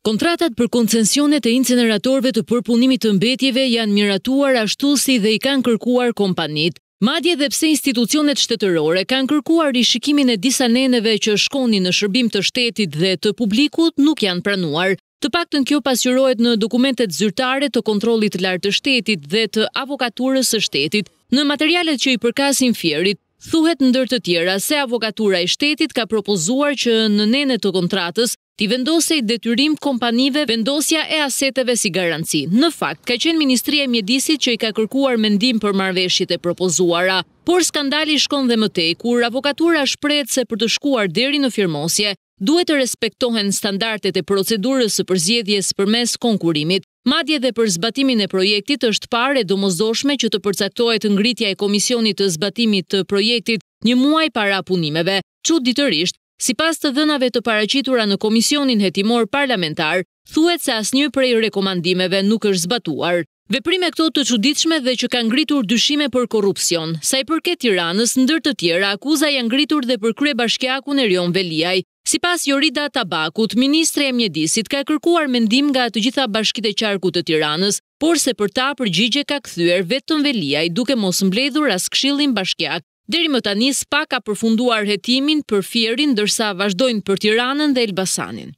Kontratat për koncensionet e inceneratorve të përpunimit të mbetjeve janë miratuar ashtu si dhe i kanë kërkuar kompanit. Madje dhe pse institucionet shtetërore kanë kërkuar i shikimin e disa neneve që shkoni në shërbim të shtetit dhe të publikut nuk janë pranuar. Të pak të në kjo pasjurohet në dokumentet zyrtare të kontrolit lartë të shtetit dhe të avokaturës të shtetit. Në materialet që i përkasin fjerit, Thuhet në dërtë tjera se avokatura e shtetit ka propozuar që në nene të kontratës ti vendose i detyrim kompanive vendosja e aseteve si garanci. Në fakt, ka qenë Ministri e Mjedisit që i ka kërkuar mendim për marveshjit e propozuara, por skandali shkon dhe mëtej, kur avokatura shprejt se për të shkuar deri në firmosje, duhet të respektohen standartet e procedurës së përzjedhjes për mes konkurimit. Madje dhe për zbatimin e projektit është pare domozdoshme që të përcaktohet ngritja e komisionit të zbatimit të projektit një muaj para punimeve, që ditërisht, si pas të dënave të paracitura në komisionin hetimor parlamentar, thuet se asnjë prej rekomandimeve nuk është zbatuar. Veprime këto të quditshme dhe që kanë ngritur dyshime për korupcion, sa i përket tiranës, ndër të tjera, akuza janë ngritur dhe për kre bashkjaku në Rion Veliaj, Si pas Jorida Tabakut, Ministre e Mjedisit ka kërkuar mendim nga të gjitha bashkit e qarkut të tiranës, por se për ta përgjigje ka këthyër vetëm veliaj duke mos mbledhur as kshilin bashkjak. Deri më tani, SPA ka përfunduar hetimin për fjerin dërsa vazhdojnë për tiranën dhe Elbasanin.